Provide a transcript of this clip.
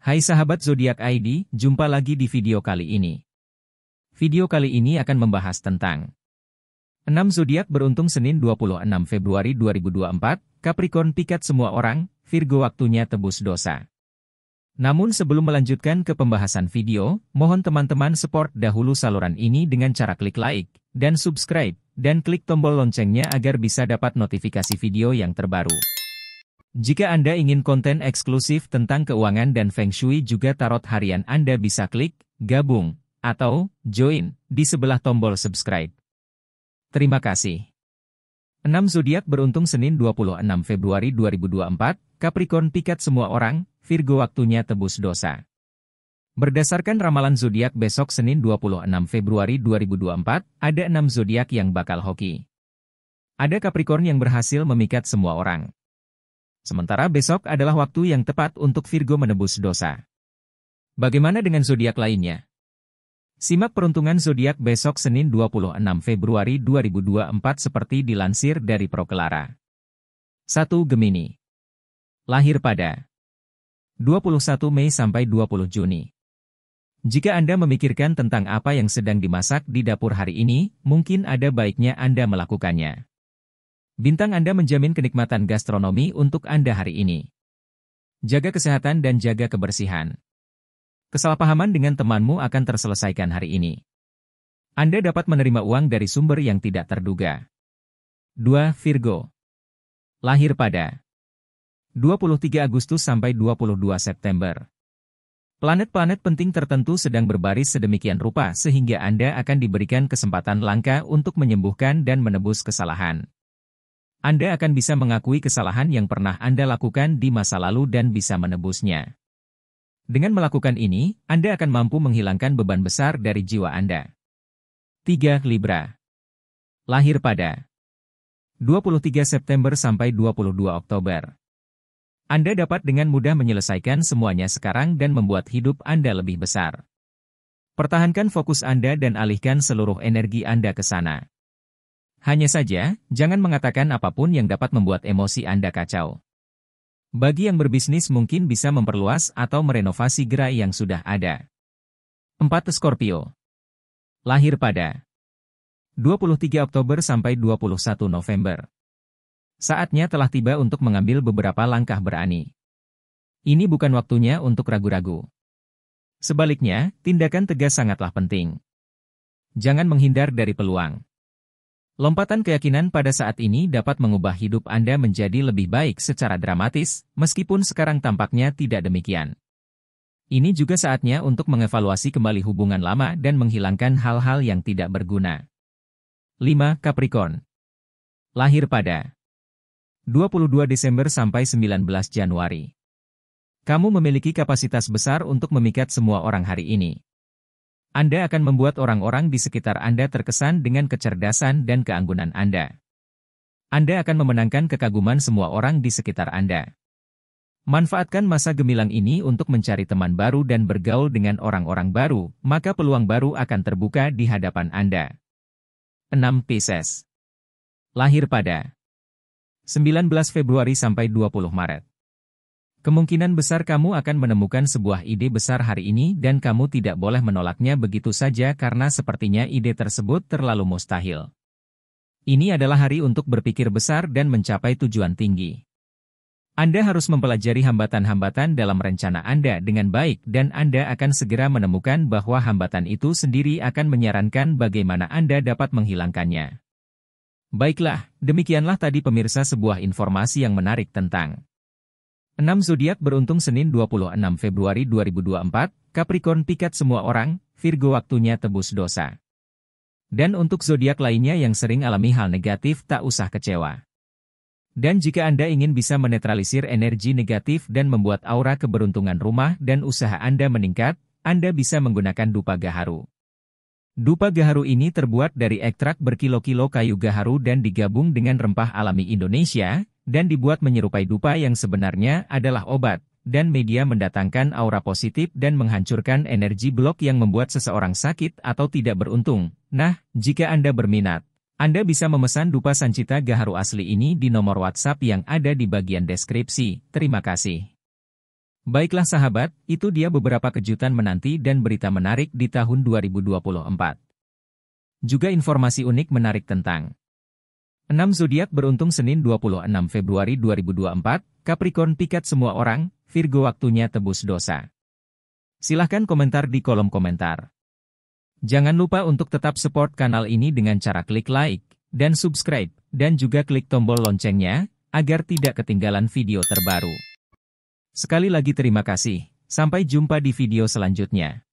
Hai sahabat zodiak ID, jumpa lagi di video kali ini. Video kali ini akan membahas tentang 6 zodiak beruntung Senin 26 Februari 2024, Capricorn pikat semua orang, Virgo waktunya tebus dosa. Namun sebelum melanjutkan ke pembahasan video, mohon teman-teman support dahulu saluran ini dengan cara klik like dan subscribe dan klik tombol loncengnya agar bisa dapat notifikasi video yang terbaru. Jika Anda ingin konten eksklusif tentang keuangan dan Feng Shui juga tarot harian Anda bisa klik, gabung, atau join di sebelah tombol subscribe. Terima kasih. 6 zodiak beruntung Senin 26 Februari 2024, Capricorn pikat semua orang, Virgo waktunya tebus dosa. Berdasarkan ramalan zodiak besok Senin 26 Februari 2024, ada 6 zodiak yang bakal hoki. Ada Capricorn yang berhasil memikat semua orang. Sementara besok adalah waktu yang tepat untuk Virgo menebus dosa. Bagaimana dengan zodiak lainnya? Simak peruntungan zodiak besok Senin 26 Februari 2024 seperti dilansir dari Proklara. 1 Gemini. Lahir pada 21 Mei sampai 20 Juni. Jika Anda memikirkan tentang apa yang sedang dimasak di dapur hari ini, mungkin ada baiknya Anda melakukannya. Bintang Anda menjamin kenikmatan gastronomi untuk Anda hari ini. Jaga kesehatan dan jaga kebersihan. Kesalahpahaman dengan temanmu akan terselesaikan hari ini. Anda dapat menerima uang dari sumber yang tidak terduga. 2. Virgo Lahir pada 23 Agustus sampai 22 September Planet-planet penting tertentu sedang berbaris sedemikian rupa sehingga Anda akan diberikan kesempatan langka untuk menyembuhkan dan menebus kesalahan. Anda akan bisa mengakui kesalahan yang pernah Anda lakukan di masa lalu dan bisa menebusnya. Dengan melakukan ini, Anda akan mampu menghilangkan beban besar dari jiwa Anda. 3. Libra Lahir pada 23 September sampai 22 Oktober. Anda dapat dengan mudah menyelesaikan semuanya sekarang dan membuat hidup Anda lebih besar. Pertahankan fokus Anda dan alihkan seluruh energi Anda ke sana. Hanya saja, jangan mengatakan apapun yang dapat membuat emosi Anda kacau. Bagi yang berbisnis mungkin bisa memperluas atau merenovasi gerai yang sudah ada. 4. Scorpio Lahir pada 23 Oktober sampai 21 November. Saatnya telah tiba untuk mengambil beberapa langkah berani. Ini bukan waktunya untuk ragu-ragu. Sebaliknya, tindakan tegas sangatlah penting. Jangan menghindar dari peluang. Lompatan keyakinan pada saat ini dapat mengubah hidup Anda menjadi lebih baik secara dramatis, meskipun sekarang tampaknya tidak demikian. Ini juga saatnya untuk mengevaluasi kembali hubungan lama dan menghilangkan hal-hal yang tidak berguna. 5. Capricorn Lahir pada 22 Desember sampai 19 Januari. Kamu memiliki kapasitas besar untuk memikat semua orang hari ini. Anda akan membuat orang-orang di sekitar Anda terkesan dengan kecerdasan dan keanggunan Anda. Anda akan memenangkan kekaguman semua orang di sekitar Anda. Manfaatkan masa gemilang ini untuk mencari teman baru dan bergaul dengan orang-orang baru, maka peluang baru akan terbuka di hadapan Anda. 6 Pisces Lahir pada 19 Februari sampai 20 Maret Kemungkinan besar kamu akan menemukan sebuah ide besar hari ini dan kamu tidak boleh menolaknya begitu saja karena sepertinya ide tersebut terlalu mustahil. Ini adalah hari untuk berpikir besar dan mencapai tujuan tinggi. Anda harus mempelajari hambatan-hambatan dalam rencana Anda dengan baik dan Anda akan segera menemukan bahwa hambatan itu sendiri akan menyarankan bagaimana Anda dapat menghilangkannya. Baiklah, demikianlah tadi pemirsa sebuah informasi yang menarik tentang 6 zodiak beruntung Senin 26 Februari 2024, Capricorn pikat semua orang, Virgo waktunya tebus dosa. Dan untuk zodiak lainnya yang sering alami hal negatif tak usah kecewa. Dan jika Anda ingin bisa menetralisir energi negatif dan membuat aura keberuntungan rumah dan usaha Anda meningkat, Anda bisa menggunakan dupa gaharu. Dupa gaharu ini terbuat dari ekstrak berkilo-kilo kayu gaharu dan digabung dengan rempah alami Indonesia, dan dibuat menyerupai dupa yang sebenarnya adalah obat, dan media mendatangkan aura positif dan menghancurkan energi blok yang membuat seseorang sakit atau tidak beruntung. Nah, jika Anda berminat, Anda bisa memesan dupa Sancita Gaharu asli ini di nomor WhatsApp yang ada di bagian deskripsi. Terima kasih. Baiklah sahabat, itu dia beberapa kejutan menanti dan berita menarik di tahun 2024. Juga informasi unik menarik tentang 6 zodiak beruntung Senin 26 Februari 2024, Capricorn pikat semua orang, Virgo waktunya tebus dosa. Silahkan komentar di kolom komentar. Jangan lupa untuk tetap support kanal ini dengan cara klik like dan subscribe, dan juga klik tombol loncengnya, agar tidak ketinggalan video terbaru. Sekali lagi terima kasih, sampai jumpa di video selanjutnya.